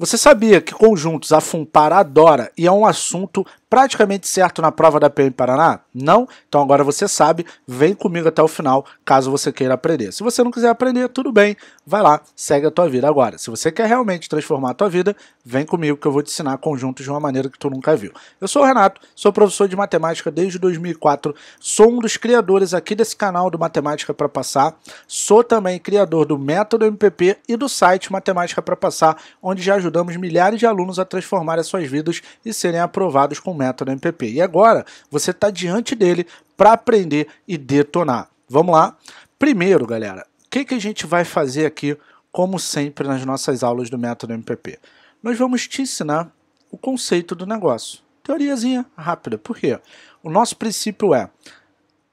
Você sabia que conjuntos a adora e é um assunto praticamente certo na prova da PM Paraná? Não? Então agora você sabe, vem comigo até o final, caso você queira aprender. Se você não quiser aprender, tudo bem, vai lá, segue a tua vida agora. Se você quer realmente transformar a tua vida, vem comigo que eu vou te ensinar conjuntos de uma maneira que tu nunca viu. Eu sou o Renato, sou professor de matemática desde 2004, sou um dos criadores aqui desse canal do Matemática para Passar, sou também criador do método MPP e do site Matemática para Passar, onde já ajudamos milhares de alunos a transformar as suas vidas e serem aprovados com método MPP. E agora você está diante dele para aprender e detonar. Vamos lá? Primeiro, galera, o que, que a gente vai fazer aqui, como sempre nas nossas aulas do método MPP? Nós vamos te ensinar o conceito do negócio. Teoriazinha rápida. Por quê? O nosso princípio é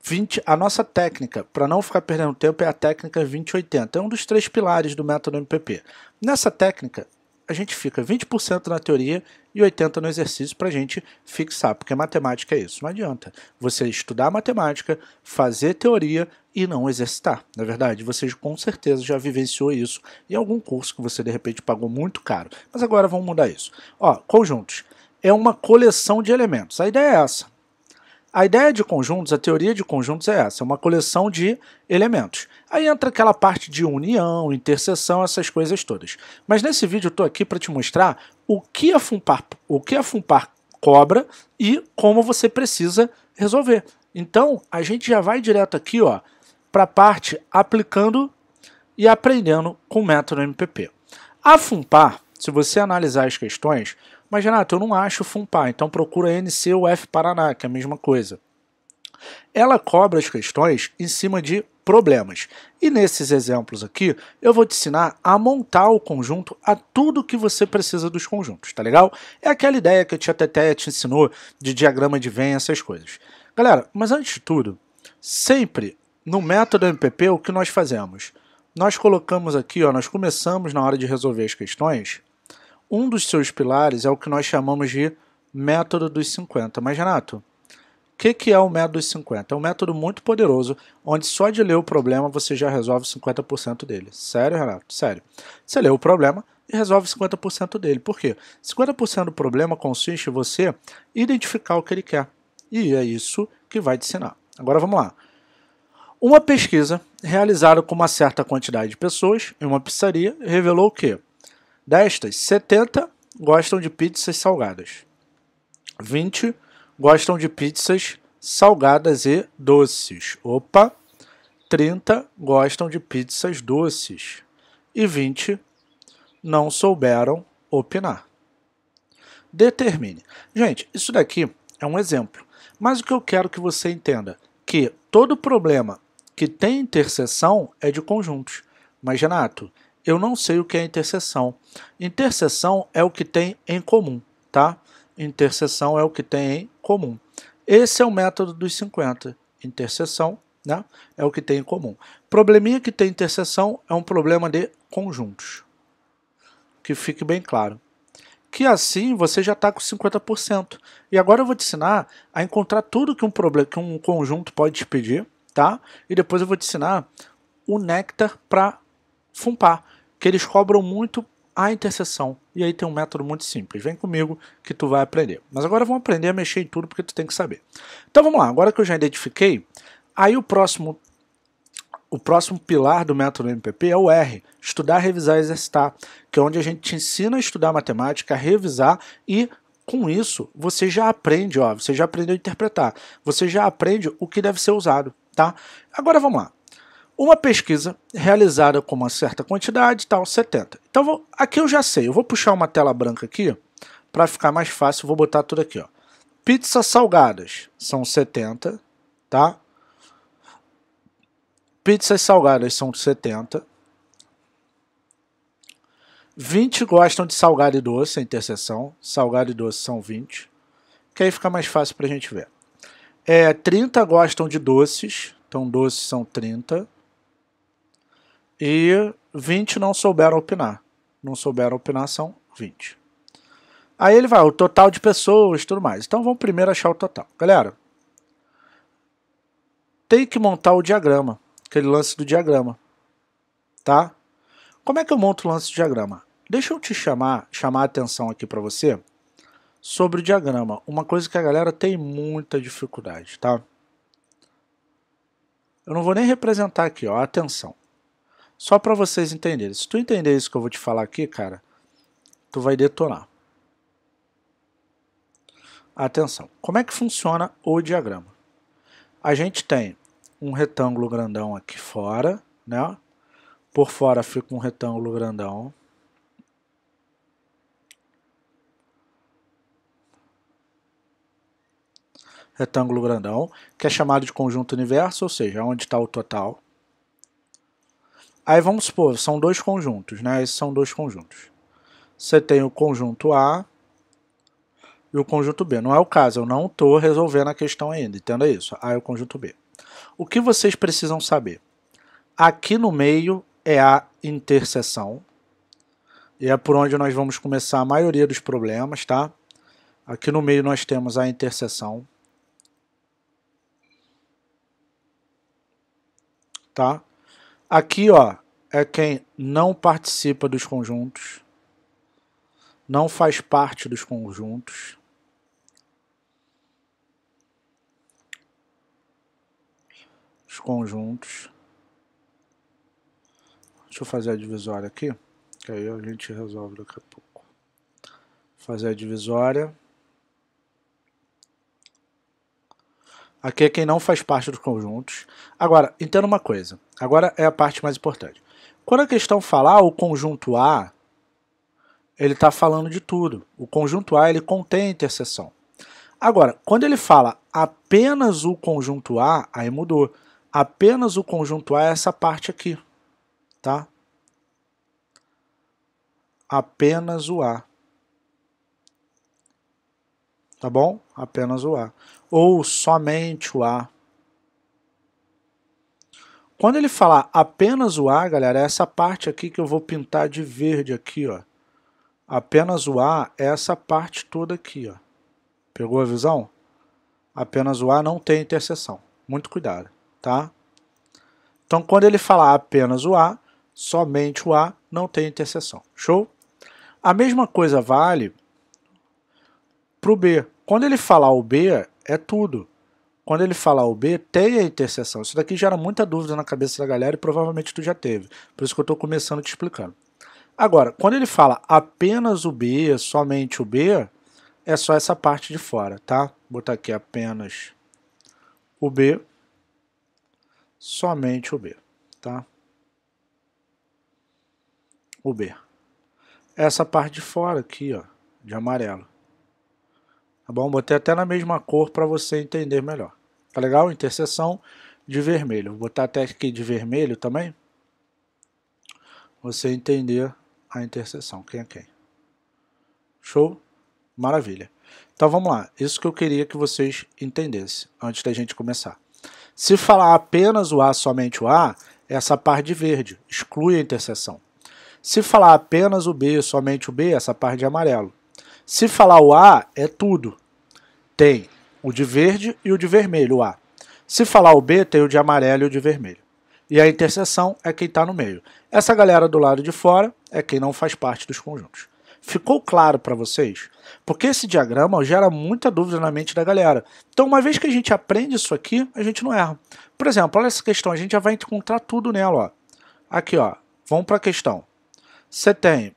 20, a nossa técnica, para não ficar perdendo tempo, é a técnica 2080. É um dos três pilares do método MPP. Nessa técnica, a gente fica 20% na teoria e 80% no exercício para a gente fixar, porque matemática é isso, não adianta. Você estudar matemática, fazer teoria e não exercitar. Na é verdade, você com certeza já vivenciou isso em algum curso que você de repente pagou muito caro. Mas agora vamos mudar isso. Ó, conjuntos é uma coleção de elementos. A ideia é essa. A ideia de conjuntos, a teoria de conjuntos é essa, é uma coleção de elementos. Aí entra aquela parte de união, interseção, essas coisas todas. Mas nesse vídeo eu estou aqui para te mostrar o que a Fumpar, o que a Fumpar cobra e como você precisa resolver. Então, a gente já vai direto aqui, ó, para a parte aplicando e aprendendo com o método MPP. A Fumpar, se você analisar as questões, mas, Renato, eu não acho FUNPAR, então procura NCUF Paraná, que é a mesma coisa. Ela cobra as questões em cima de problemas. E nesses exemplos aqui, eu vou te ensinar a montar o conjunto a tudo que você precisa dos conjuntos, tá legal? É aquela ideia que a tia Teté te ensinou de diagrama de Venn, essas coisas. Galera, mas antes de tudo, sempre no método MPP, o que nós fazemos? Nós colocamos aqui, ó, nós começamos na hora de resolver as questões, um dos seus pilares é o que nós chamamos de método dos 50. Mas, Renato, o que, que é o método dos 50? É um método muito poderoso, onde só de ler o problema você já resolve 50% dele. Sério, Renato? Sério. Você lê o problema e resolve 50% dele. Por quê? 50% do problema consiste em você identificar o que ele quer. E é isso que vai te ensinar. Agora vamos lá. Uma pesquisa realizada com uma certa quantidade de pessoas em uma pizzaria revelou o quê? Destas, 70 gostam de pizzas salgadas, 20 gostam de pizzas salgadas e doces. Opa! 30 gostam de pizzas doces e 20 não souberam opinar. Determine. Gente, isso daqui é um exemplo, mas o que eu quero que você entenda que todo problema que tem interseção é de conjuntos. Mas Renato, eu não sei o que é interseção. Interseção é o que tem em comum, tá? Interseção é o que tem em comum. Esse é o método dos 50. Interseção né? é o que tem em comum. Probleminha que tem interseção é um problema de conjuntos. Que fique bem claro que assim você já está com 50%. E agora eu vou te ensinar a encontrar tudo que um problema, que um conjunto pode te pedir, tá? E depois eu vou te ensinar o néctar para fumpar que eles cobram muito a interseção. E aí tem um método muito simples. Vem comigo que tu vai aprender. Mas agora vamos aprender a mexer em tudo porque tu tem que saber. Então vamos lá. Agora que eu já identifiquei, aí o próximo o próximo pilar do método MPP é o R, estudar, revisar e exercitar, que é onde a gente te ensina a estudar matemática, a revisar e com isso você já aprende, ó, você já aprendeu a interpretar, você já aprende o que deve ser usado, tá? Agora vamos lá. Uma pesquisa realizada com uma certa quantidade, tal, 70. Então vou, aqui eu já sei, eu vou puxar uma tela branca aqui para ficar mais fácil, vou botar tudo aqui, ó. Pizzas salgadas são 70, tá? Pizzas salgadas são 70. 20 gostam de salgado e doce, a interseção. Salgado e doce são 20. Que aí fica mais fácil para a gente ver. É, 30 gostam de doces, então doces são 30 e 20 não souberam opinar. Não souberam opinar são 20. Aí ele vai, o total de pessoas tudo mais. Então vamos primeiro achar o total. Galera, tem que montar o diagrama, aquele lance do diagrama. Tá? Como é que eu monto o lance do diagrama? Deixa eu te chamar, chamar a atenção aqui para você sobre o diagrama. Uma coisa que a galera tem muita dificuldade, tá? Eu não vou nem representar aqui, ó, atenção. Só para vocês entenderem. Se tu entender isso que eu vou te falar aqui, cara, tu vai detonar. Atenção. Como é que funciona o diagrama? A gente tem um retângulo grandão aqui fora, né? Por fora fica um retângulo grandão. Retângulo grandão, que é chamado de conjunto universo, ou seja, onde está o total. Aí vamos supor, são dois conjuntos, né? Esses são dois conjuntos. Você tem o conjunto A e o conjunto B. Não é o caso, eu não estou resolvendo a questão ainda, entenda isso. A e é o conjunto B. O que vocês precisam saber? Aqui no meio é a interseção. E é por onde nós vamos começar a maioria dos problemas, tá? Aqui no meio nós temos a interseção. Tá? Aqui, ó, é quem não participa dos conjuntos, não faz parte dos conjuntos. Os conjuntos. Deixa eu fazer a divisória aqui, que aí a gente resolve daqui a pouco. Fazer a divisória. Aqui é quem não faz parte dos conjuntos. Agora, entenda uma coisa. Agora é a parte mais importante. Quando a questão falar ah, o conjunto A, ele está falando de tudo. O conjunto A ele contém a interseção. Agora, quando ele fala apenas o conjunto A, aí mudou. Apenas o conjunto A é essa parte aqui, tá? Apenas o A tá bom? Apenas o A. Ou somente o A. Quando ele falar apenas o A, galera, é essa parte aqui que eu vou pintar de verde aqui, ó. Apenas o A é essa parte toda aqui, ó. Pegou a visão? Apenas o A não tem interseção. Muito cuidado, tá? Então, quando ele falar apenas o A, somente o A não tem interseção. Show? A mesma coisa vale para o B. Quando ele falar o B, é tudo. Quando ele falar o B, tem a interseção. Isso daqui gera muita dúvida na cabeça da galera e provavelmente tu já teve. Por isso que eu estou começando te explicando. Agora, quando ele fala apenas o B, somente o B, é só essa parte de fora, tá? Vou botar aqui apenas o B, somente o B, tá? O B. Essa parte de fora aqui, ó, de amarelo. Tá bom? Botei até na mesma cor para você entender melhor. Tá legal? Interseção de vermelho. Vou botar até aqui de vermelho também. Você entender a interseção. Quem é quem? Show? Maravilha. Então vamos lá. Isso que eu queria que vocês entendessem antes da gente começar. Se falar apenas o A, somente o A, essa parte de verde exclui a interseção. Se falar apenas o B, somente o B, essa parte de amarelo se falar o A, é tudo. Tem o de verde e o de vermelho, o A. Se falar o B, tem o de amarelo e o de vermelho. E a interseção é quem está no meio. Essa galera do lado de fora é quem não faz parte dos conjuntos. Ficou claro para vocês? Porque esse diagrama gera muita dúvida na mente da galera. Então, uma vez que a gente aprende isso aqui, a gente não erra. Por exemplo, olha essa questão, a gente já vai encontrar tudo nela. Ó. Aqui, ó. vamos para a questão. Você tem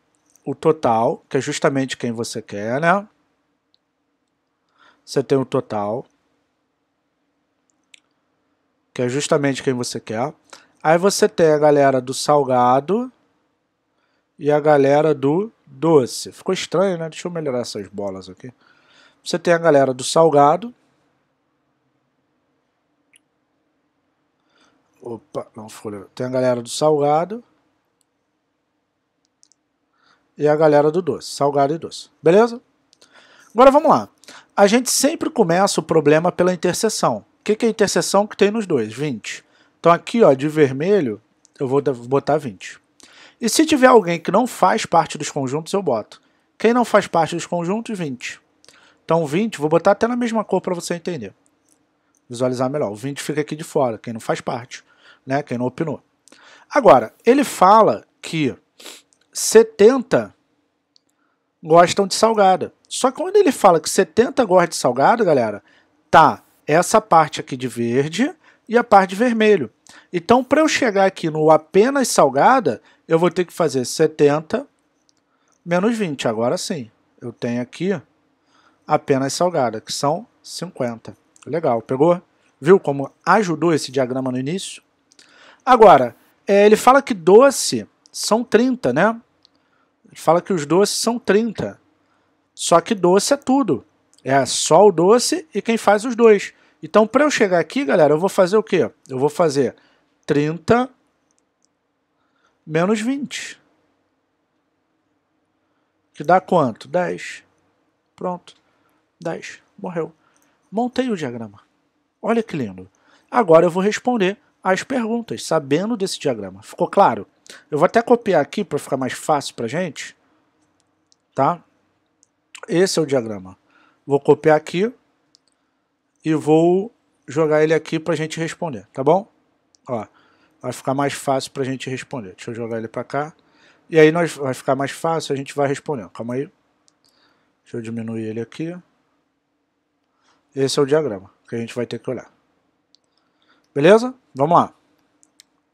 o total, que é justamente quem você quer, né? Você tem o total, que é justamente quem você quer. Aí você tem a galera do salgado e a galera do doce. Ficou estranho, né? Deixa eu melhorar essas bolas aqui. Você tem a galera do salgado. Opa, não foi Tem a galera do salgado e a galera do doce, salgado e doce. Beleza? Agora vamos lá. A gente sempre começa o problema pela interseção. O que, que é a interseção que tem nos dois? 20. Então aqui, ó, de vermelho, eu vou botar 20. E se tiver alguém que não faz parte dos conjuntos, eu boto. Quem não faz parte dos conjuntos, 20. Então 20, vou botar até na mesma cor para você entender. Visualizar melhor. O 20 fica aqui de fora, quem não faz parte, né? quem não opinou. Agora, ele fala que 70 gostam de salgada. Só que quando ele fala que 70 gostam de salgada, galera, tá essa parte aqui de verde e a parte de vermelho. Então, para eu chegar aqui no apenas salgada, eu vou ter que fazer 70 menos 20. Agora sim, eu tenho aqui apenas salgada, que são 50. Legal, pegou? Viu como ajudou esse diagrama no início? Agora, é, ele fala que doce são 30, né? fala que os doces são 30. Só que doce é tudo. É só o doce e quem faz os dois. Então, para eu chegar aqui, galera, eu vou fazer o quê? Eu vou fazer 30 menos 20. Que dá quanto? 10. Pronto. 10. Morreu. Montei o diagrama. Olha que lindo. Agora eu vou responder as perguntas, sabendo desse diagrama. Ficou claro? Eu vou até copiar aqui para ficar mais fácil para gente. Tá? Esse é o diagrama. Vou copiar aqui e vou jogar ele aqui para a gente responder, tá bom? Ó, vai ficar mais fácil para a gente responder. Deixa eu jogar ele para cá. E aí nós, vai ficar mais fácil, a gente vai respondendo. Calma aí. Deixa eu diminuir ele aqui. Esse é o diagrama que a gente vai ter que olhar. Beleza? Vamos lá.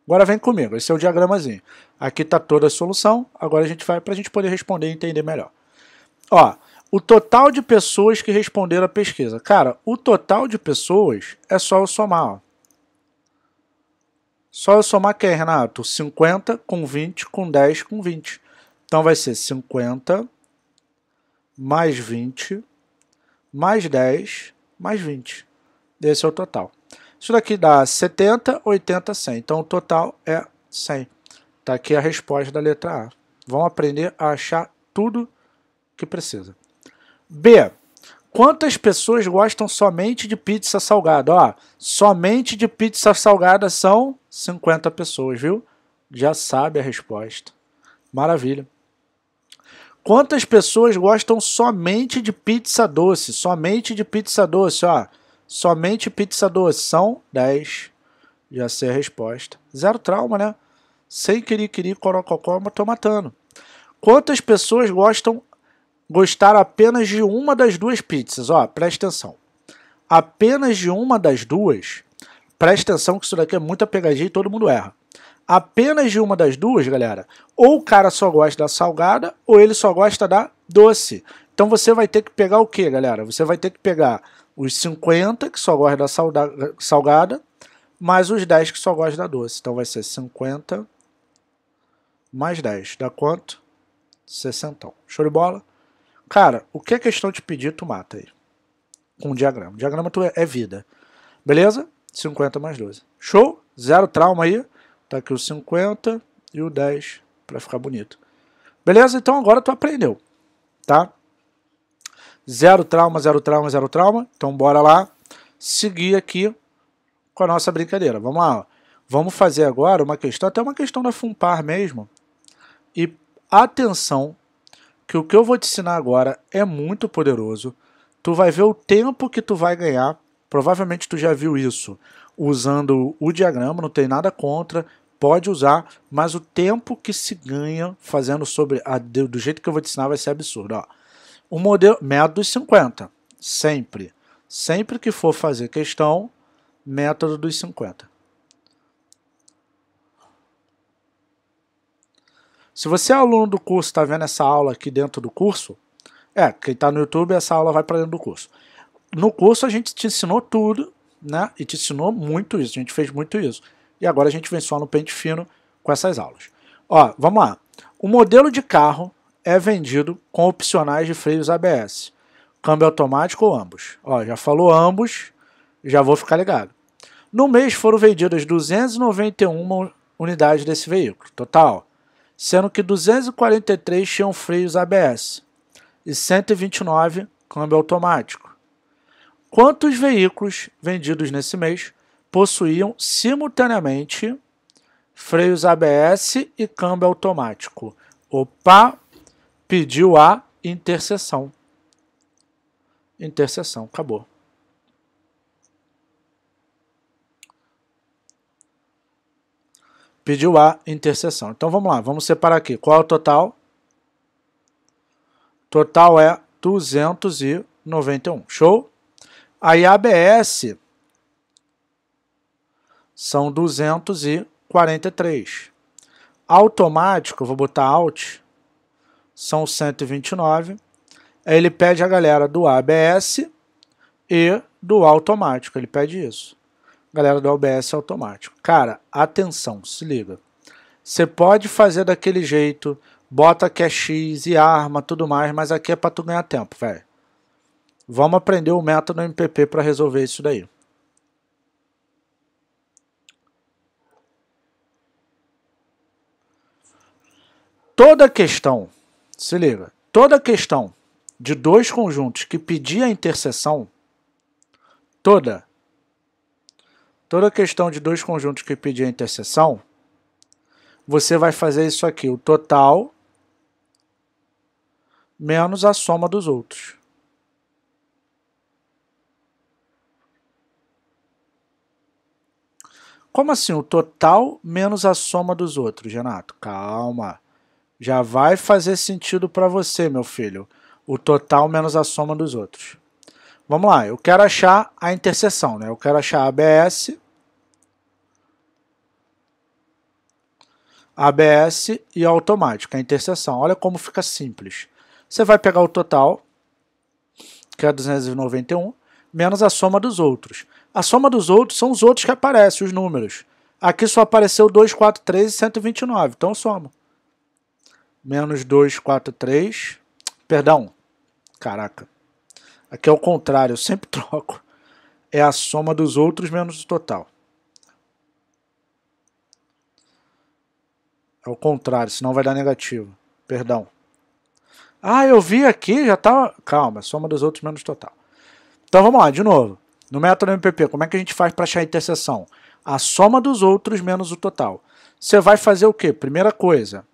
Agora vem comigo, esse é o diagramazinho. Aqui está toda a solução, agora a gente vai para a gente poder responder e entender melhor. Ó, o total de pessoas que responderam a pesquisa. Cara, o total de pessoas é só eu somar. Ó. Só eu somar que é, Renato? 50 com 20 com 10 com 20. Então vai ser 50 mais 20 mais 10 mais 20. Esse é o total. Isso daqui dá 70, 80, 100. Então o total é 100. Tá aqui a resposta da letra A. Vão aprender a achar tudo que precisa. B. Quantas pessoas gostam somente de pizza salgada? Ó, somente de pizza salgada são 50 pessoas, viu? Já sabe a resposta. Maravilha. Quantas pessoas gostam somente de pizza doce? Somente de pizza doce, ó. Somente pizza doce são 10. Já sei a resposta. Zero trauma, né? Sem querer, querer, corococó, mas tô matando. Quantas pessoas gostam gostar apenas de uma das duas pizzas? Ó, presta atenção. Apenas de uma das duas. Presta atenção que isso daqui é muita pegadinha e todo mundo erra. Apenas de uma das duas, galera. Ou o cara só gosta da salgada, ou ele só gosta da doce. Então você vai ter que pegar o que, galera? Você vai ter que pegar os 50 que só gosta da salgada, mais os 10 que só gosta da doce. Então vai ser 50 mais 10. Dá quanto? 60. Show de bola? Cara, o que é questão de pedir, tu mata aí. Com um diagrama. diagrama tu é, é vida. Beleza? 50 mais 12. Show? Zero trauma aí. Tá aqui o 50 e o 10 para ficar bonito. Beleza? Então agora tu aprendeu, tá? Zero trauma, zero trauma, zero trauma. Então bora lá seguir aqui com a nossa brincadeira. Vamos lá. Vamos fazer agora uma questão, até uma questão da fumpar mesmo. E atenção, que o que eu vou te ensinar agora é muito poderoso. Tu vai ver o tempo que tu vai ganhar. Provavelmente tu já viu isso usando o diagrama, não tem nada contra, pode usar, mas o tempo que se ganha fazendo sobre a, do jeito que eu vou te ensinar vai ser absurdo, ó. O modelo método dos 50, sempre. Sempre que for fazer questão, método dos 50. Se você é aluno do curso, está vendo essa aula aqui dentro do curso, é, quem está no YouTube, essa aula vai para dentro do curso. No curso a gente te ensinou tudo, né? E te ensinou muito isso, a gente fez muito isso. E agora a gente vem só no pente fino com essas aulas. Ó, vamos lá. O modelo de carro é vendido com opcionais de freios ABS, câmbio automático ou ambos. Ó, já falou ambos, já vou ficar ligado. No mês foram vendidas 291 unidades desse veículo, total, sendo que 243 tinham freios ABS e 129 câmbio automático. Quantos veículos vendidos nesse mês possuíam simultaneamente freios ABS e câmbio automático? Opa, pediu a intercessão. Intercessão, acabou. Pediu a intercessão. Então vamos lá, vamos separar aqui. Qual é o total? Total é 291. Show? Aí ABS são 243. Automático, vou botar Alt são 129. Aí ele pede a galera do ABS e do automático, ele pede isso. Galera do ABS automático. Cara, atenção, se liga. Você pode fazer daquele jeito, bota que é X e arma, tudo mais, mas aqui é para tu ganhar tempo, velho. Vamos aprender o método MPP para resolver isso daí. Toda questão se liga. Toda questão de dois conjuntos que pedir a interseção, toda, toda questão de dois conjuntos que pedir a interseção, você vai fazer isso aqui, o total menos a soma dos outros. Como assim o total menos a soma dos outros, Renato? Calma já vai fazer sentido para você, meu filho, o total menos a soma dos outros. Vamos lá, eu quero achar a interseção, né? Eu quero achar a ABS, ABS e automático, a interseção. Olha como fica simples. Você vai pegar o total, que é 291, menos a soma dos outros. A soma dos outros são os outros que aparecem, os números. Aqui só apareceu 2, 4, 3 e 129, então soma menos 2, 4, 3. Perdão, caraca. Aqui é o contrário, eu sempre troco. É a soma dos outros menos o total. É o contrário, senão vai dar negativo. Perdão. Ah, eu vi aqui, já tá... Calma, soma dos outros menos total. Então vamos lá, de novo. No método MPP, como é que a gente faz para achar a interseção? A soma dos outros menos o total. Você vai fazer o quê? Primeira coisa,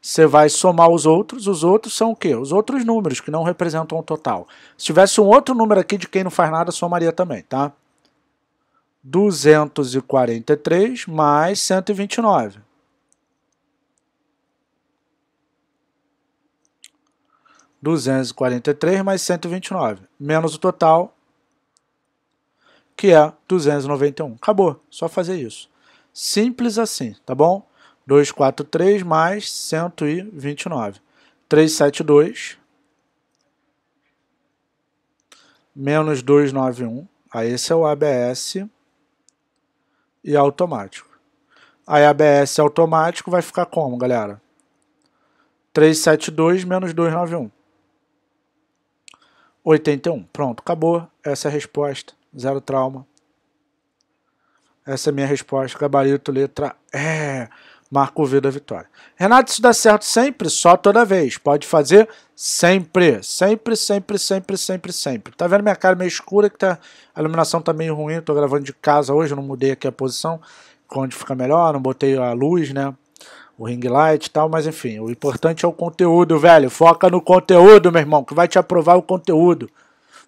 você vai somar os outros, os outros são o quê? Os outros números que não representam o total. Se tivesse um outro número aqui de quem não faz nada, somaria também, tá? 243 mais 129. Duzentos e quarenta e três mais cento e e nove menos o total, que é duzentos e e um Acabou, só fazer isso. Simples assim, tá bom? 243 mais 129. 372 menos 291. Aí esse é o ABS e automático. Aí ABS automático vai ficar como, galera? 372 menos 291. 81. Pronto, acabou. Essa é a resposta. Zero trauma. Essa é a minha resposta. Gabarito, letra E. Marco V da vitória. Renato, isso dá certo sempre, só toda vez. Pode fazer sempre, sempre, sempre, sempre, sempre, sempre. Tá vendo minha cara meio escura que tá, a iluminação tá meio ruim, tô gravando de casa hoje, não mudei aqui a posição, onde fica melhor, não botei a luz, né? O ring light e tal, mas enfim, o importante é o conteúdo, velho. Foca no conteúdo, meu irmão, que vai te aprovar o conteúdo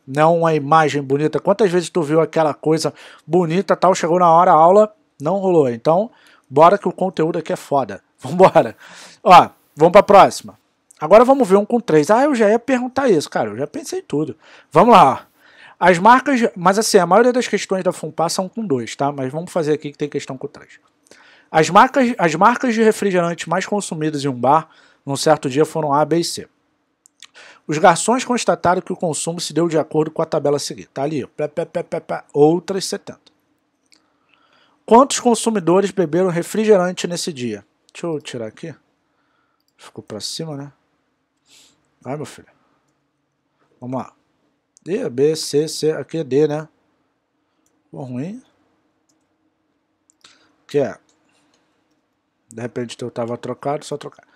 não uma imagem bonita. Quantas vezes tu viu aquela coisa bonita, tal, chegou na hora a aula, não rolou. Então, Bora que o conteúdo aqui é foda. Vambora. Ó, vamos pra próxima. Agora vamos ver um com três. Ah, eu já ia perguntar isso, cara. Eu já pensei tudo. Vamos lá. As marcas. Mas assim, a maioria das questões da FUNPA são com dois, tá? Mas vamos fazer aqui que tem questão com três. As marcas, as marcas de refrigerante mais consumidas em um bar num certo dia foram A, B e C. Os garçons constataram que o consumo se deu de acordo com a tabela seguinte. Tá ali, ó, pé, pé, pé, outras 70. Quantos consumidores beberam refrigerante nesse dia? Deixa eu tirar aqui. Ficou para cima, né? Vai, meu filho. Vamos lá. D, B, C, C. Aqui é D, né? Ficou ruim. Que é. De repente eu tava trocado, só trocar.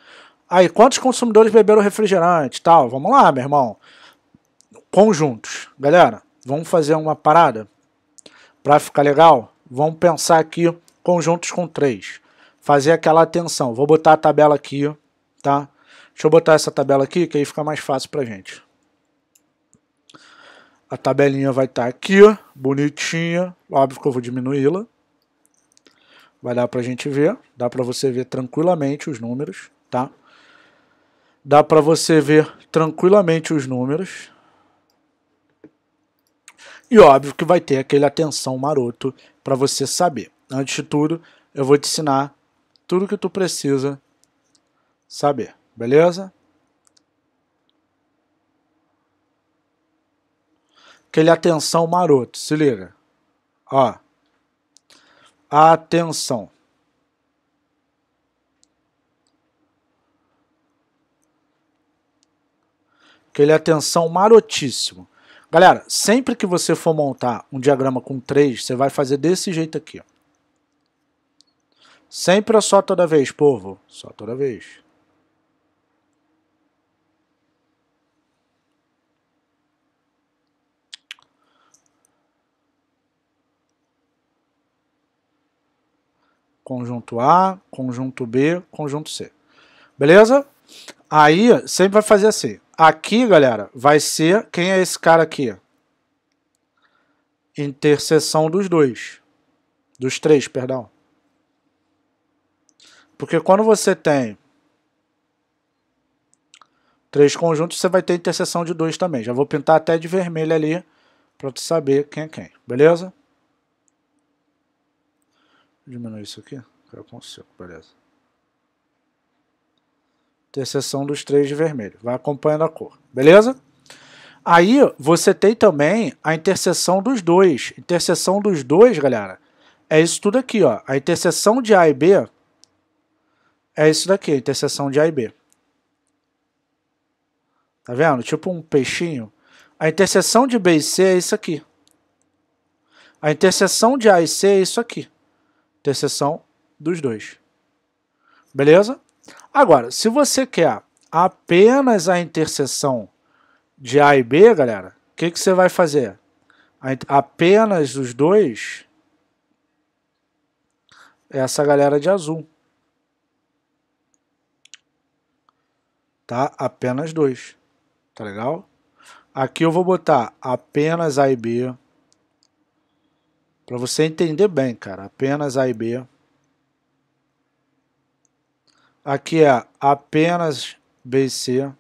Aí, quantos consumidores beberam refrigerante tal? Vamos lá, meu irmão. Conjuntos. Galera, vamos fazer uma parada? Pra ficar legal? Vamos pensar aqui conjuntos com 3. Fazer aquela atenção. Vou botar a tabela aqui, tá? Deixa eu botar essa tabela aqui, que aí fica mais fácil pra gente. A tabelinha vai estar tá aqui, bonitinha. Óbvio que eu vou diminuí-la. Vai dar pra gente ver. Dá pra você ver tranquilamente os números, tá? Dá pra você ver tranquilamente os números. E óbvio que vai ter aquele atenção maroto para você saber. Antes de tudo, eu vou te ensinar tudo que tu precisa saber, beleza? Aquele atenção maroto, se liga. Ó. Atenção. Aquele atenção marotíssimo. Galera, sempre que você for montar um diagrama com 3, você vai fazer desse jeito aqui. Ó. Sempre ou é só toda vez, povo? Só toda vez. Conjunto A, conjunto B, conjunto C. Beleza? Aí, sempre vai fazer assim. Aqui, galera, vai ser quem é esse cara aqui? Interseção dos dois. Dos três, perdão. Porque quando você tem três conjuntos, você vai ter interseção de dois também. Já vou pintar até de vermelho ali para tu saber quem é quem, beleza? Diminuir isso aqui, eu consigo, beleza interseção dos três de vermelho. Vai acompanhando a cor, beleza? Aí você tem também a interseção dos dois. Interseção dos dois, galera, é isso tudo aqui, ó. A interseção de A e B é isso daqui, a interseção de A e B. Tá vendo? Tipo um peixinho. A interseção de B e C é isso aqui. A interseção de A e C é isso aqui. Interseção dos dois. Beleza? Agora, se você quer apenas a interseção de A e B, galera, o que, que você vai fazer? Apenas os dois, essa galera de azul. Tá? Apenas dois. Tá legal? Aqui eu vou botar apenas A e B. Para você entender bem, cara. Apenas A e B. Aqui é apenas BC.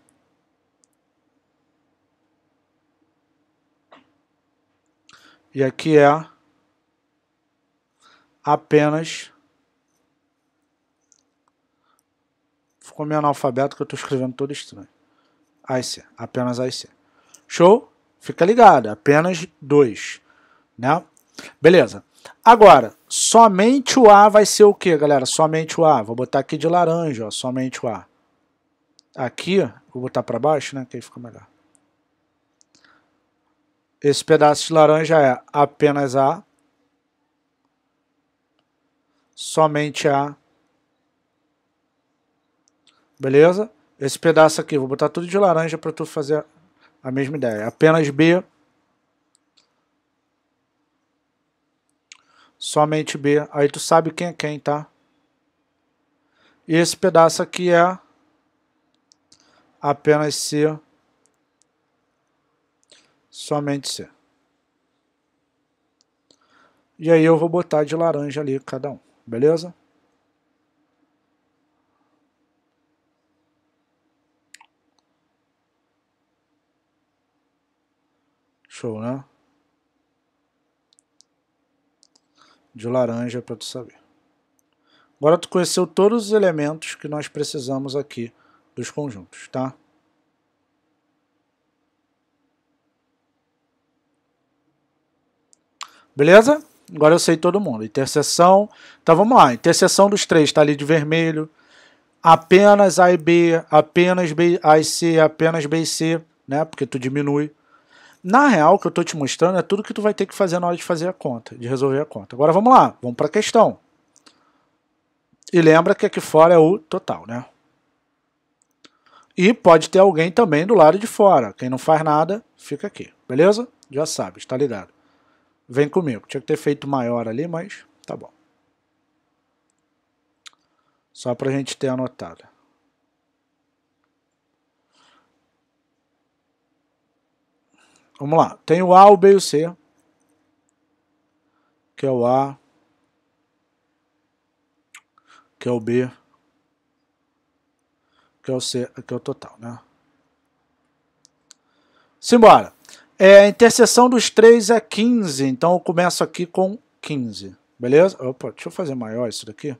E aqui é apenas. Ficou meio analfabeto que eu estou escrevendo todo estranho. AC, apenas AC. Show? Fica ligado, é apenas dois, né? Beleza. Agora, somente o A vai ser o que, galera? Somente o A. Vou botar aqui de laranja, ó, somente o A. Aqui, vou botar para baixo, né? Que aí fica melhor. Esse pedaço de laranja é apenas A. Somente A. Beleza? Esse pedaço aqui, vou botar tudo de laranja para tu fazer a mesma ideia. Apenas B somente B. Aí tu sabe quem é quem, tá? E esse pedaço aqui é apenas C, somente C. E aí eu vou botar de laranja ali cada um, beleza? Show, né? de laranja para tu saber. Agora tu conheceu todos os elementos que nós precisamos aqui dos conjuntos, tá? Beleza? Agora eu sei todo mundo. Interseção. Então tá, vamos lá. Interseção dos três está ali de vermelho. Apenas A e B, apenas B, A e C, apenas B e C, né? Porque tu diminui. Na real, o que eu estou te mostrando é tudo que tu vai ter que fazer na hora de fazer a conta, de resolver a conta. Agora vamos lá, vamos para a questão. E lembra que aqui fora é o total, né? E pode ter alguém também do lado de fora. Quem não faz nada, fica aqui. Beleza? Já sabe, está ligado. Vem comigo. Tinha que ter feito maior ali, mas tá bom. Só para a gente ter anotado. Vamos lá. Tem o A, o B e o C. Que é o A. Que é o B. Que é o C. Que é o total, né? Simbora. É, a interseção dos três é 15. Então eu começo aqui com 15. Beleza? Opa, deixa eu fazer maior isso daqui.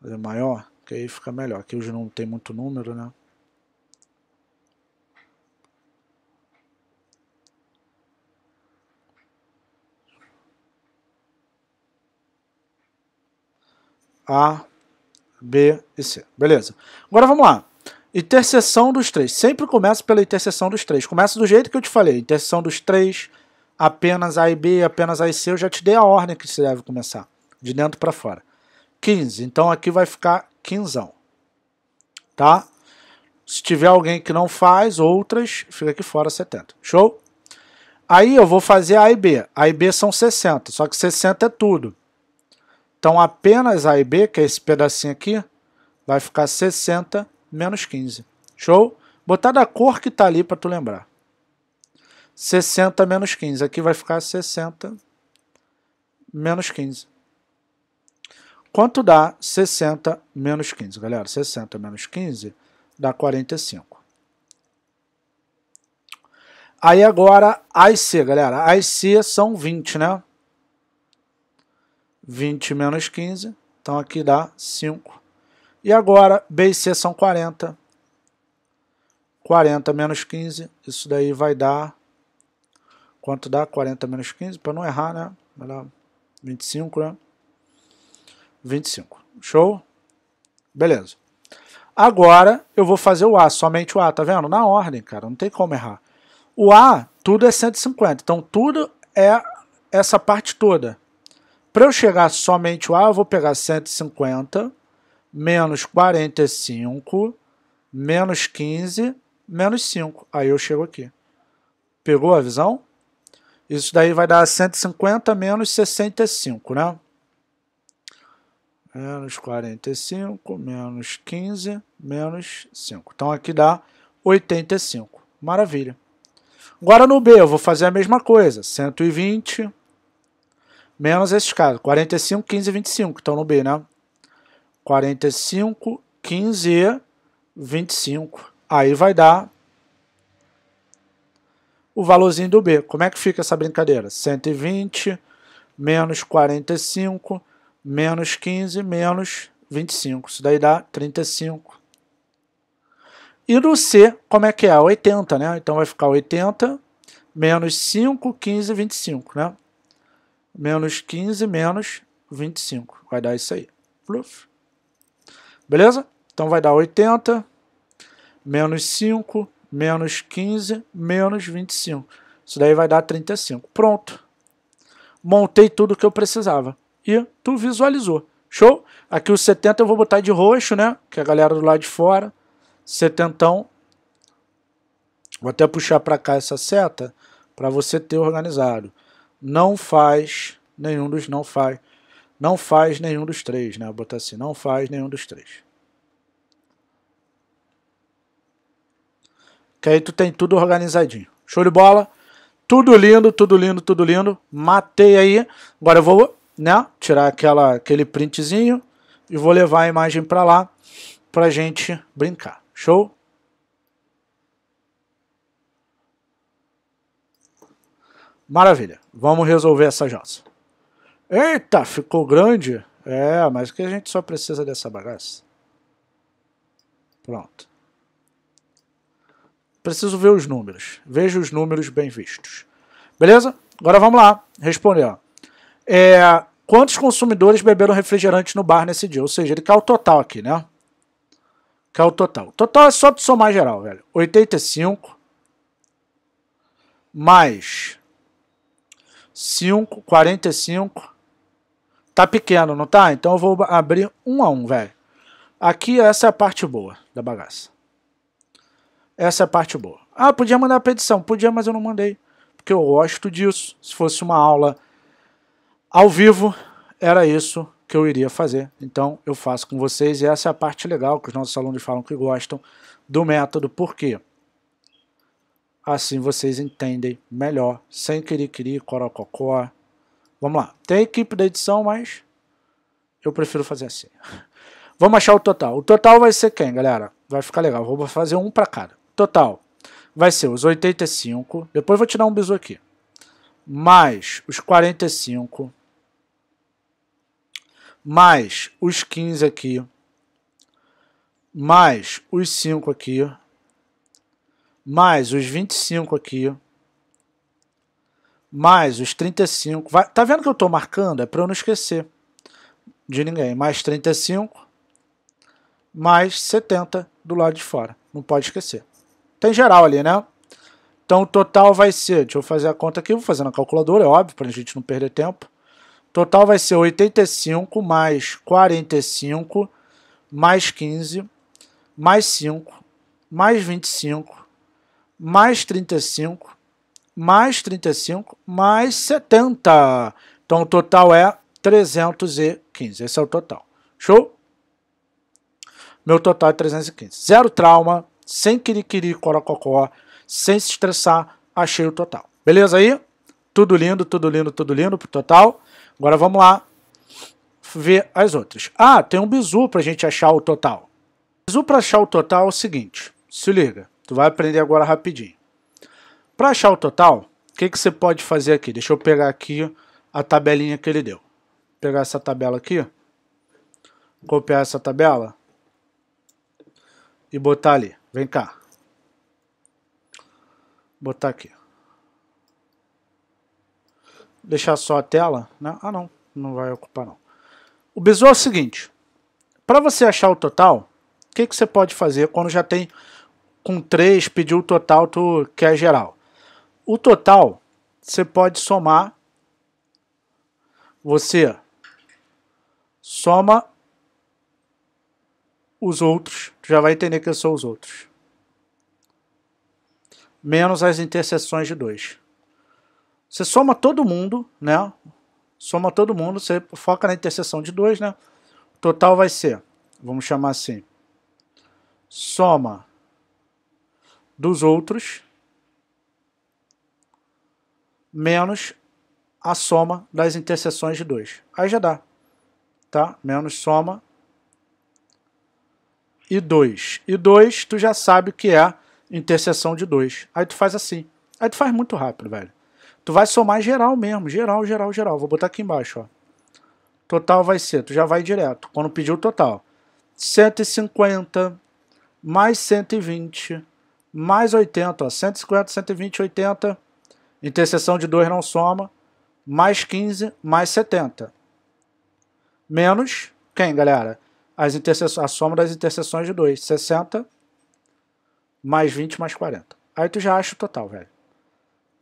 Fazer maior. Que aí fica melhor. Aqui hoje não tem muito número, né? A, B e C. Beleza. Agora vamos lá. Interseção dos três. Sempre começa pela interseção dos três. Começa do jeito que eu te falei. Interseção dos três, apenas A e B, apenas A e C. Eu já te dei a ordem que você deve começar. De dentro para fora. 15. Então aqui vai ficar quinzão. Tá? Se tiver alguém que não faz, outras, fica aqui fora 70. Show? Aí eu vou fazer A e B. A e B são 60. Só que 60 é tudo. Então apenas A e B, que é esse pedacinho aqui, vai ficar 60 menos 15. Show? Botar da cor que está ali para tu lembrar. 60 menos 15. Aqui vai ficar 60 menos 15. Quanto dá 60 menos 15? Galera, 60 menos 15 dá 45. Aí agora, A e C, galera. A e C são 20, né? 20 menos 15, então aqui dá 5. E agora, B e C são 40. 40 menos 15, isso daí vai dar... Quanto dá 40 menos 15? Para não errar, né? Vai dar 25, né? 25. Show? Beleza. Agora eu vou fazer o A, somente o A, tá vendo? Na ordem, cara, não tem como errar. O A, tudo é 150, então tudo é essa parte toda. Para eu chegar somente o A, eu vou pegar 150 menos 45 menos 15 menos 5. Aí eu chego aqui. Pegou a visão? Isso daí vai dar 150 menos 65, né? Menos 45, menos 15, menos 5. Então aqui dá 85. Maravilha. Agora no B eu vou fazer a mesma coisa. 120 menos esses caras. 45, 15 e 25 estão no B, né? 45, 15 e 25. Aí vai dar o valorzinho do B. Como é que fica essa brincadeira? 120 menos 45 menos 15 menos 25. Isso daí dá 35. E no C, como é que é? 80, né? Então vai ficar 80 menos 5, 15, 25, né? menos 15 menos 25. Vai dar isso aí. Pluf. Beleza? Então vai dar 80 menos 5 menos 15 menos 25. Isso daí vai dar 35. Pronto. Montei tudo que eu precisava. E tu visualizou. Show? Aqui o 70 eu vou botar de roxo, né? Que é a galera do lado de fora. 70. Vou até puxar para cá essa seta para você ter organizado não faz nenhum dos não faz não faz nenhum dos três, né? Vou botar assim, não faz nenhum dos três. Que aí tu tem tudo organizadinho. Show de bola. Tudo lindo, tudo lindo, tudo lindo. Matei aí. Agora eu vou, né, tirar aquela aquele printzinho e vou levar a imagem para lá para gente brincar. Show? Maravilha. Vamos resolver essa jossa. Eita, ficou grande? É, mas que a gente só precisa dessa bagaça. Pronto. Preciso ver os números. Veja os números bem vistos. Beleza? Agora vamos lá responder. É, quantos consumidores beberam refrigerante no bar nesse dia? Ou seja, ele quer o total aqui, né? Quer o total. Total é só de somar geral, velho. 85 mais 5, 45. Tá pequeno, não tá? Então eu vou abrir um a um, velho. Aqui essa é a parte boa da bagaça. Essa é a parte boa. Ah, podia mandar a petição. Podia, mas eu não mandei. Porque eu gosto disso. Se fosse uma aula ao vivo, era isso que eu iria fazer. Então eu faço com vocês e essa é a parte legal que os nossos alunos falam que gostam do método. Por quê? Assim vocês entendem melhor, sem querer querer, corococó. Vamos lá. Tem equipe da edição, mas eu prefiro fazer assim. Vamos achar o total. O total vai ser quem, galera? Vai ficar legal. Vou fazer um para cada. Total vai ser os 85. Depois vou tirar um bisu aqui. Mais os 45. Mais os 15 aqui. Mais os 5 aqui mais os 25 aqui, mais os 35. Vai, tá vendo que eu estou marcando? É para eu não esquecer de ninguém. Mais 35, mais 70 do lado de fora. Não pode esquecer. Tem geral ali, né? Então o total vai ser, deixa eu fazer a conta aqui, vou fazer na calculadora, é óbvio, para a gente não perder tempo. Total vai ser 85 mais 45 mais 15 mais 5 mais 25 mais 35, mais 35, mais 70. Então o total é 315. Esse é o total. Show? Meu total é 315. Zero trauma, sem quiriquiri, corococó, sem se estressar, achei o total. Beleza aí? Tudo lindo, tudo lindo, tudo lindo pro total. Agora vamos lá ver as outras. Ah, tem um bizu pra gente achar o total. Bizu pra achar o total é o seguinte, se liga. Tu vai aprender agora rapidinho. Para achar o total, o que, que você pode fazer aqui? Deixa eu pegar aqui a tabelinha que ele deu. Vou pegar essa tabela aqui, copiar essa tabela e botar ali. Vem cá. Botar aqui. Deixar só a tela, né? Ah não, não vai ocupar não. O bizu é o seguinte, para você achar o total, o que, que você pode fazer quando já tem com três, pediu o total, tu quer geral. O total, você pode somar. Você soma os outros, já vai entender que são os outros. Menos as interseções de dois. Você soma todo mundo, né? Soma todo mundo, você foca na interseção de dois, né? O total vai ser, vamos chamar assim, soma dos outros menos a soma das interseções de 2. Aí já dá, tá? Menos soma e 2. E 2, tu já sabe o que é interseção de 2. Aí tu faz assim. Aí tu faz muito rápido, velho. Tu vai somar geral mesmo, geral, geral, geral. Vou botar aqui embaixo, ó. Total vai ser, tu já vai direto, quando pedir o total. 150 mais 120 mais 80, ó, 150, 120, 80, interseção de 2 não soma, mais 15, mais 70. Menos quem, galera? As a soma das interseções de 2, 60, mais 20, mais 40. Aí tu já acha o total, velho.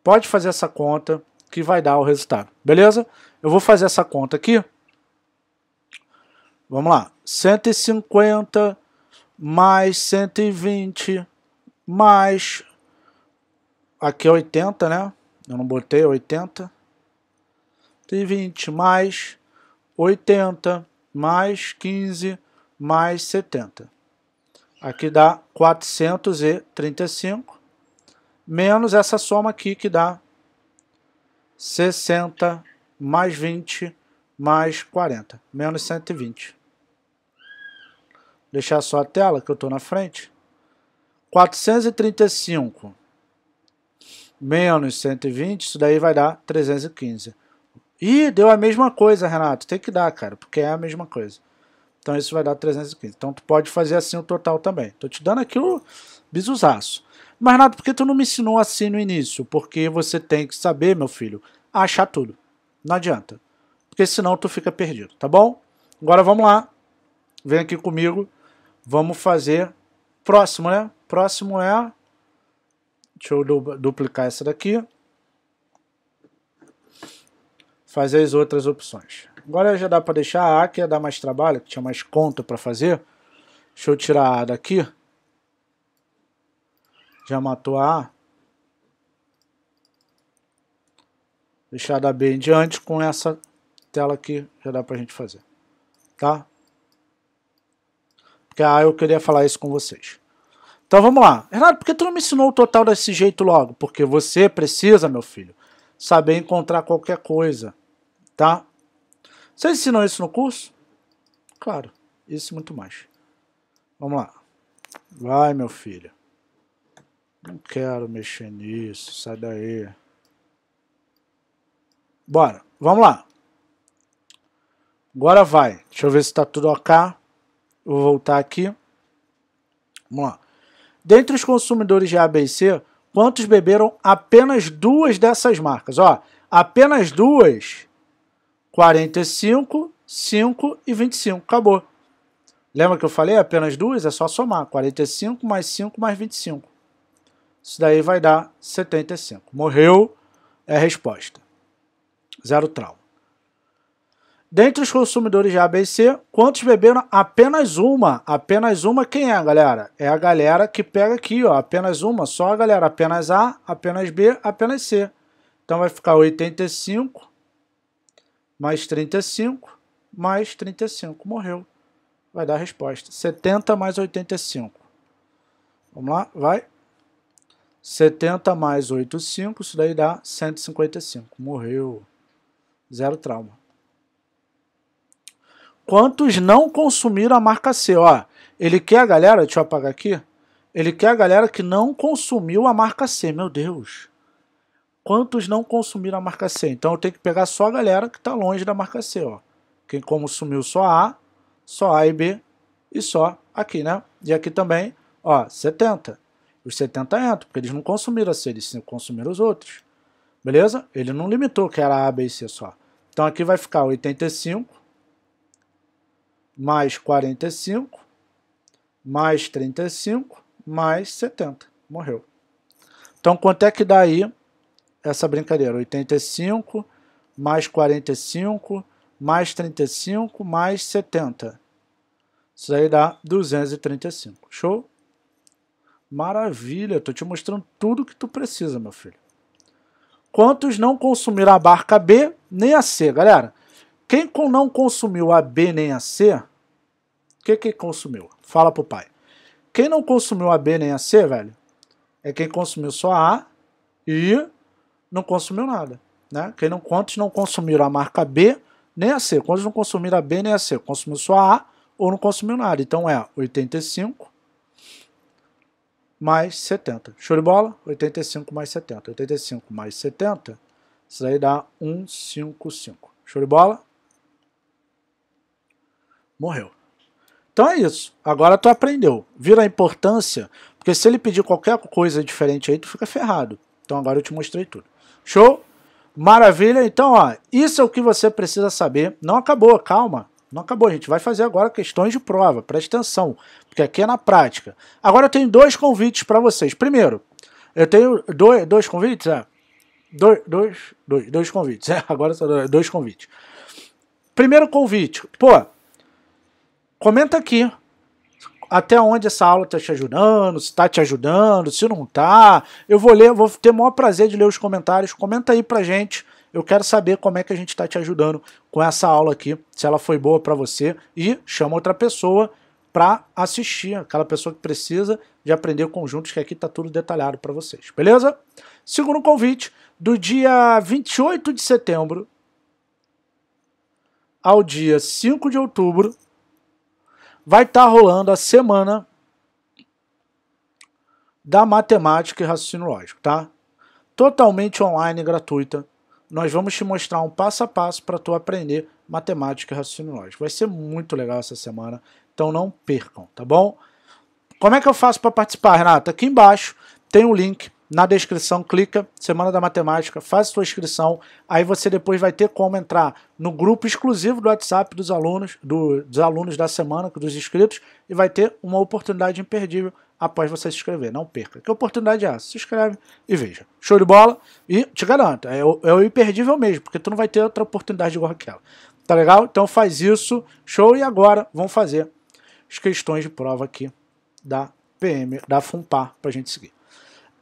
Pode fazer essa conta que vai dar o resultado, beleza? Eu vou fazer essa conta aqui. Vamos lá, 150 mais 120 mas aqui é 80, né? Eu não botei 80. Tem 20 mais 80 mais 15 mais 70. Aqui dá 435 menos essa soma aqui que dá 60 mais 20 mais 40, menos 120. Deixar só a tela que eu estou na frente. 435 menos 120, isso daí vai dar 315. Ih, deu a mesma coisa, Renato. Tem que dar, cara, porque é a mesma coisa. Então isso vai dar 315. Então tu pode fazer assim o total também. Tô te dando aqui o bizuzaço. Mas, Renato, por que tu não me ensinou assim no início? Porque você tem que saber, meu filho, achar tudo. Não adianta. Porque senão tu fica perdido, tá bom? Agora vamos lá. Vem aqui comigo. Vamos fazer próximo, né? Próximo é. Deixa eu duplicar essa daqui. Fazer as outras opções. Agora já dá para deixar a A, que ia dar mais trabalho, que tinha mais conta para fazer. Deixa eu tirar a A daqui. Já matou a A. Deixar da B em diante com essa tela aqui já dá para a gente fazer. Tá? Porque a A eu queria falar isso com vocês. Então vamos lá. Renato, por que tu não me ensinou o total desse jeito logo? Porque você precisa, meu filho, saber encontrar qualquer coisa, tá? Vocês ensinam isso no curso? Claro, isso e muito mais. Vamos lá. Vai, meu filho. Não quero mexer nisso, sai daí. Bora, vamos lá. Agora vai. Deixa eu ver se tá tudo ok. Vou voltar aqui. Vamos lá. Dentre os consumidores de ABC, quantos beberam apenas duas dessas marcas? Ó, apenas duas. 45, 5 e 25. Acabou. Lembra que eu falei apenas duas? É só somar. 45 mais 5 mais 25. Isso daí vai dar 75. Morreu é a resposta. Zero trauma. Dentre os consumidores de ABC, quantos beberam apenas uma? Apenas uma quem é, galera? É a galera que pega aqui, ó, apenas uma, só a galera, apenas A, apenas B, apenas C. Então vai ficar 85 mais 35 mais 35, morreu. Vai dar a resposta. 70 mais 85. Vamos lá, vai. 70 mais 85, isso daí dá 155. Morreu. Zero trauma. Quantos não consumiram a marca C? Ó, ele quer a galera, deixa eu apagar aqui. Ele quer a galera que não consumiu a marca C, meu Deus. Quantos não consumiram a marca C? Então eu tenho que pegar só a galera que está longe da marca C, ó. Quem consumiu só A, só A e B e só aqui, né? E aqui também, ó, 70. Os 70 entram, porque eles não consumiram a C, eles consumiram os outros. Beleza? Ele não limitou que era A, B e C só. Então aqui vai ficar 85, mais 45, mais 35, mais 70. Morreu. Então, quanto é que dá aí essa brincadeira? 85 mais 45 mais 35 mais 70. Isso aí dá 235. Show? Maravilha, estou te mostrando tudo que tu precisa, meu filho. Quantos não consumiram a barca B nem a C, galera? Quem não consumiu a B nem a C, o que que consumiu? Fala pro pai. Quem não consumiu a B nem a C, velho, é quem consumiu só a A e não consumiu nada. Né? Quem não, quantos não consumiram a marca B nem a C? Quantos não consumiram a B nem a C? Consumiu só a A ou não consumiu nada. Então é 85 mais 70. Show de bola? 85 mais 70. 85 mais 70, isso aí dá 155. Show de bola? morreu. Então é isso. Agora tu aprendeu. Vira a importância, porque se ele pedir qualquer coisa diferente aí, tu fica ferrado. Então agora eu te mostrei tudo. Show? Maravilha. Então, ó, isso é o que você precisa saber. Não acabou, calma. Não acabou, a gente vai fazer agora questões de prova, presta atenção, porque aqui é na prática. Agora eu tenho dois convites para vocês. Primeiro, eu tenho dois, dois convites, é. Dois, dois, dois, dois convites, é. Agora são dois convites. Primeiro convite, pô, comenta aqui até onde essa aula está te ajudando, se está te ajudando, se não está. Eu vou ler, vou ter o maior prazer de ler os comentários. Comenta aí pra gente. Eu quero saber como é que a gente está te ajudando com essa aula aqui, se ela foi boa para você. E chama outra pessoa para assistir, aquela pessoa que precisa de aprender conjuntos, que aqui está tudo detalhado para vocês, beleza? Segundo convite, do dia 28 de setembro ao dia 5 de outubro, vai estar tá rolando a semana da matemática e raciocínio lógico, tá? Totalmente online e gratuita. Nós vamos te mostrar um passo a passo para tu aprender matemática e raciocínio lógico. Vai ser muito legal essa semana, então não percam, tá bom? Como é que eu faço para participar, Renata? Aqui embaixo tem o um link na descrição, clica, Semana da Matemática, faz sua inscrição, aí você depois vai ter como entrar no grupo exclusivo do WhatsApp dos alunos, do, dos alunos da semana, dos inscritos, e vai ter uma oportunidade imperdível após você se inscrever, não perca. Que oportunidade é essa? Se inscreve e veja. Show de bola? E te garanto, é o, é o imperdível mesmo, porque tu não vai ter outra oportunidade igual aquela. Tá legal? Então faz isso, show, e agora vamos fazer as questões de prova aqui da PM, da FUNPAR, pra gente seguir.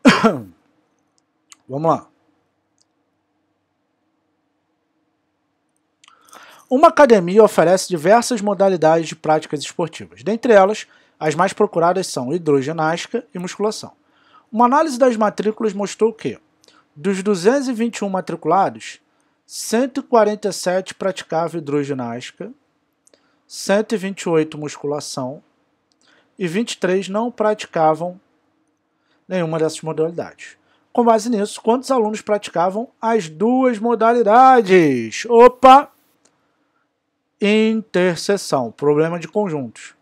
Vamos lá. Uma academia oferece diversas modalidades de práticas esportivas. Dentre elas, as mais procuradas são hidroginástica e musculação. Uma análise das matrículas mostrou que, dos 221 matriculados, 147 praticavam hidroginástica, 128 musculação e 23 não praticavam nenhuma dessas modalidades. Com base nisso, quantos alunos praticavam as duas modalidades? Opa! Interseção, problema de conjuntos.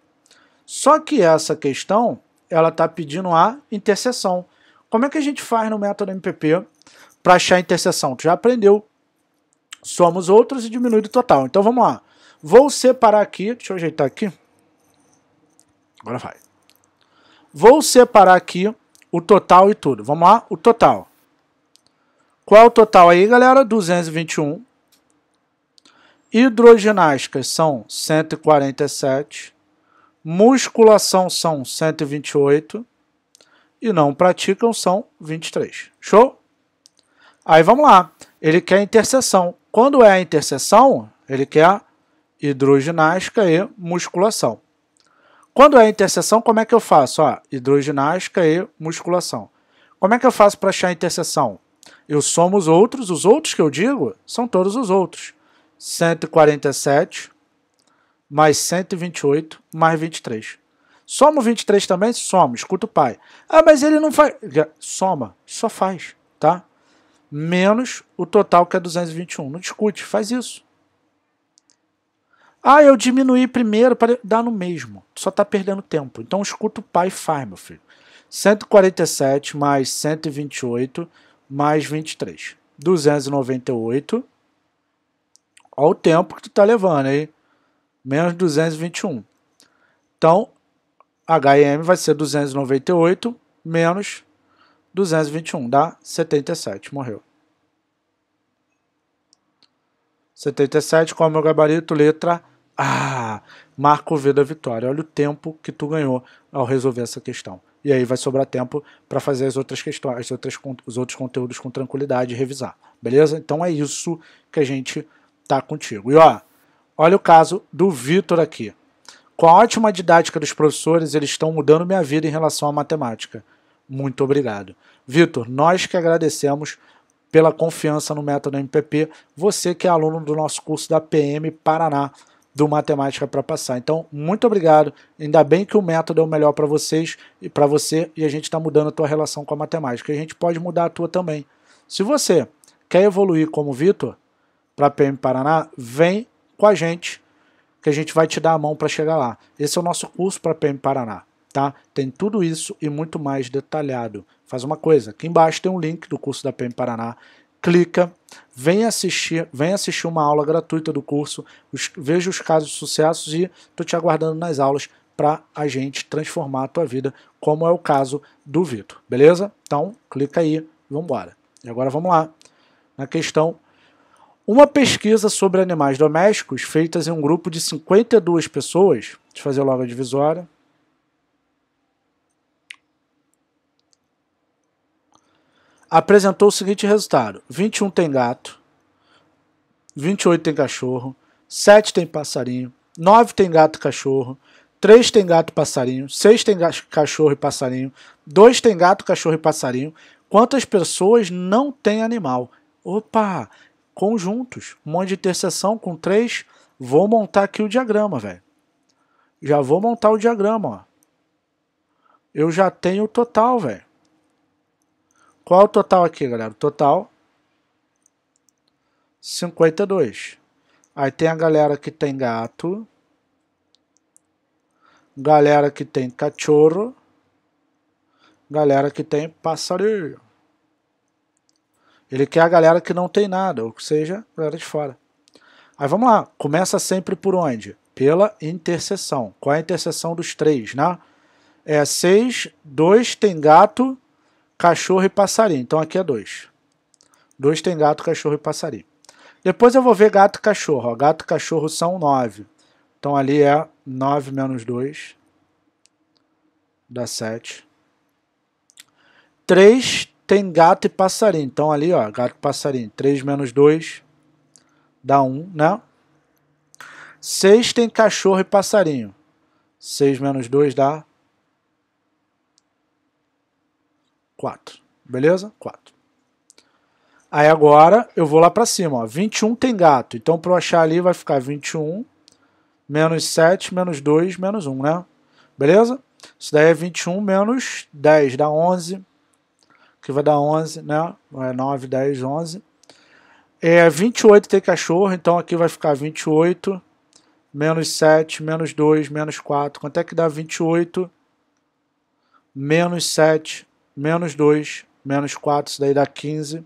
Só que essa questão, ela está pedindo a interseção. Como é que a gente faz no método MPP para achar a interseção? Tu já aprendeu. Somos outros e diminui do total. Então vamos lá. Vou separar aqui, deixa eu ajeitar aqui. Agora vai. Vou separar aqui o total e tudo. Vamos lá? O total. Qual é o total aí, galera? 221. Hidroginásticas são 147. Musculação são 128. E não praticam são 23. Show? Aí vamos lá. Ele quer interseção. Quando é a interseção, ele quer hidroginástica e musculação. Quando é interseção, como é que eu faço? Ah, hidroginástica e musculação. Como é que eu faço para achar a interseção? Eu somo os outros, os outros que eu digo são todos os outros. 147 mais 128 mais 23. Somo 23 também? Soma, escuta o pai. Ah, mas ele não faz. Soma, só faz, tá? Menos o total que é 221. Não discute, faz isso. Ah, eu diminuí primeiro para dar no mesmo. Só está perdendo tempo. Então escuta o pai e faz, meu filho. 147 mais 128 mais 23. 298. Olha o tempo que tu está levando aí. Menos 221. Então, HM vai ser 298 menos 221. Dá 77. Morreu. 77, qual é o meu gabarito? Letra ah, Marco V da vitória. Olha o tempo que tu ganhou ao resolver essa questão. E aí vai sobrar tempo para fazer as outras questões, as outras, os outros conteúdos com tranquilidade e revisar. Beleza? Então é isso que a gente tá contigo. E ó, olha o caso do Vitor aqui. Com a ótima didática dos professores, eles estão mudando minha vida em relação à matemática. Muito obrigado. Vitor, nós que agradecemos pela confiança no método MPP, você que é aluno do nosso curso da PM Paraná do Matemática para Passar. Então, muito obrigado. Ainda bem que o método é o melhor para vocês e para você, e a gente está mudando a tua relação com a matemática. E a gente pode mudar a tua também. Se você quer evoluir como Vitor para PM Paraná, vem com a gente, que a gente vai te dar a mão para chegar lá. Esse é o nosso curso para PM Paraná. Tá? Tem tudo isso e muito mais detalhado. Faz uma coisa, aqui embaixo tem um link do curso da PM Paraná clica, vem assistir, vem assistir uma aula gratuita do curso, os, veja os casos de sucessos e estou te aguardando nas aulas para a gente transformar a tua vida, como é o caso do Vitor, beleza? Então, clica aí, vamos embora. E agora vamos lá na questão uma pesquisa sobre animais domésticos feitas em um grupo de 52 pessoas, deixa eu fazer logo a divisória, apresentou o seguinte resultado: 21 tem gato, 28 tem cachorro, 7 tem passarinho, 9 tem gato e cachorro, 3 tem gato e passarinho, 6 tem cachorro e passarinho, 2 tem gato, cachorro e passarinho. Quantas pessoas não têm animal? Opa! Conjuntos, um monte de interseção com três. Vou montar aqui o diagrama, velho. Já vou montar o diagrama, ó. Eu já tenho o total, velho. Qual é o total aqui, galera? Total 52. Aí tem a galera que tem gato, galera que tem cachorro, galera que tem passarinho. Ele quer a galera que não tem nada, ou seja, galera de fora. Aí vamos lá, começa sempre por onde? Pela interseção. Qual é a interseção dos três, né? É 6, 2 tem gato, cachorro e passarinho. Então aqui é dois. Dois tem gato, cachorro e passarinho. Depois eu vou ver gato e cachorro. Ó. Gato e cachorro são 9. Então ali é 9 menos 2. Dá sete três tem gato e passarinho. Então ali, ó, gato e passarinho. 3 menos 2 dá 1, né? 6 tem cachorro e passarinho. 6 menos 2 dá 4. Beleza? 4. Aí agora eu vou lá para cima, ó. 21 tem gato, então para eu achar ali vai ficar 21 menos 7, menos 2, menos 1, né? Beleza? Isso daí é 21 menos 10, dá 11, que vai dar 11, né? É 9, 10, 11. É 28 tem cachorro, então aqui vai ficar 28 menos 7, menos 2, menos 4. Quanto é que dá 28 menos 7 menos 2, menos 4, isso daí dá 15.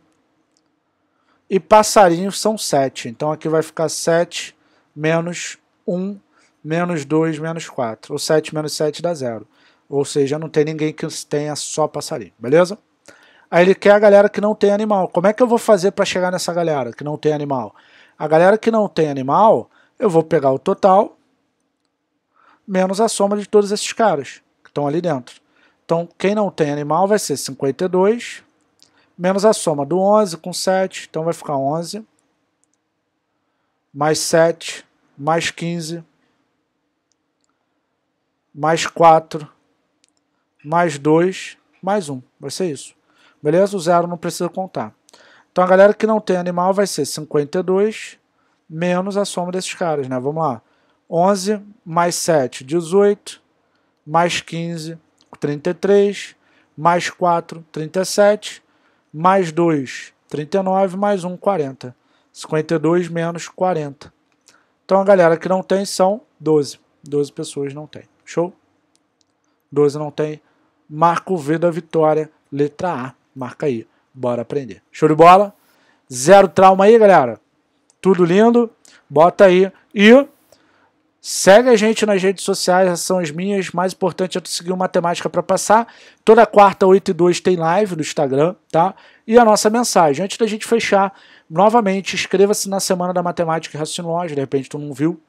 E passarinhos são 7, então aqui vai ficar 7 menos 1, menos 2, menos 4. Ou 7 menos 7 dá 0. Ou seja, não tem ninguém que tenha só passarinho, beleza? Aí ele quer a galera que não tem animal. Como é que eu vou fazer para chegar nessa galera que não tem animal? A galera que não tem animal, eu vou pegar o total menos a soma de todos esses caras que estão ali dentro. Então, quem não tem animal vai ser 52 menos a soma do 11 com 7, então vai ficar 11, mais 7, mais 15, mais 4, mais 2, mais 1, vai ser isso. Beleza? O zero não precisa contar. Então a galera que não tem animal vai ser 52 menos a soma desses caras, né? Vamos lá. 11 mais 7, 18, mais 15, 33, mais 4, 37, mais 2, 39, mais 1, 40. 52 menos 40. Então a galera que não tem são 12. 12 pessoas não tem. Show? 12 não tem. Marca o V da vitória, letra A. Marca aí. Bora aprender. Show de bola? Zero trauma aí, galera. Tudo lindo. Bota aí. E Segue a gente nas redes sociais, são as minhas. Mais importante é tu seguir o Matemática para Passar. Toda quarta, 8 e 2 tem live no Instagram, tá? E a nossa mensagem. Antes da gente fechar, novamente, inscreva-se na Semana da Matemática e Raciocínio De repente tu não viu.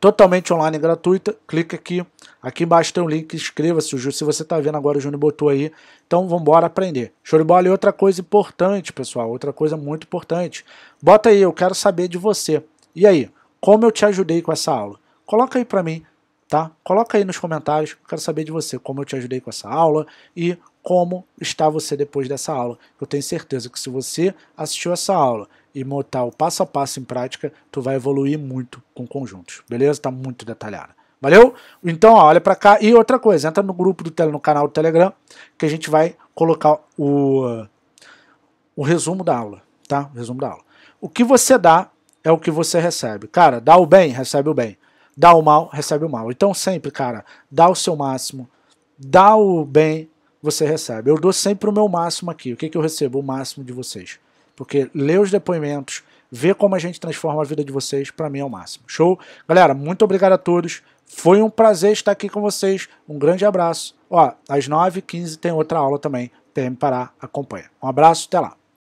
Totalmente online gratuita. Clica aqui. Aqui embaixo tem um link. Inscreva-se. Se você está vendo agora, o Júnior botou aí. Então vamos embora aprender. Show de bola. E outra coisa importante, pessoal. Outra coisa muito importante. Bota aí, eu quero saber de você. E aí? como eu te ajudei com essa aula. Coloca aí para mim, tá? Coloca aí nos comentários, quero saber de você como eu te ajudei com essa aula e como está você depois dessa aula. Eu tenho certeza que se você assistiu essa aula e botar o passo a passo em prática, tu vai evoluir muito com conjuntos, beleza? Tá muito detalhada. Valeu? Então, ó, olha para cá. E outra coisa, entra no grupo do no canal do Telegram, que a gente vai colocar o, o resumo da aula, tá? O resumo da aula. O que você dá é o que você recebe. Cara, dá o bem, recebe o bem. Dá o mal, recebe o mal. Então sempre, cara, dá o seu máximo, dá o bem, você recebe. Eu dou sempre o meu máximo aqui. O que, que eu recebo? O máximo de vocês. Porque ler os depoimentos, ver como a gente transforma a vida de vocês, para mim é o máximo. Show? Galera, muito obrigado a todos. Foi um prazer estar aqui com vocês. Um grande abraço. Ó, às 9h15 tem outra aula também. PM Pará, acompanha. Um abraço, até lá.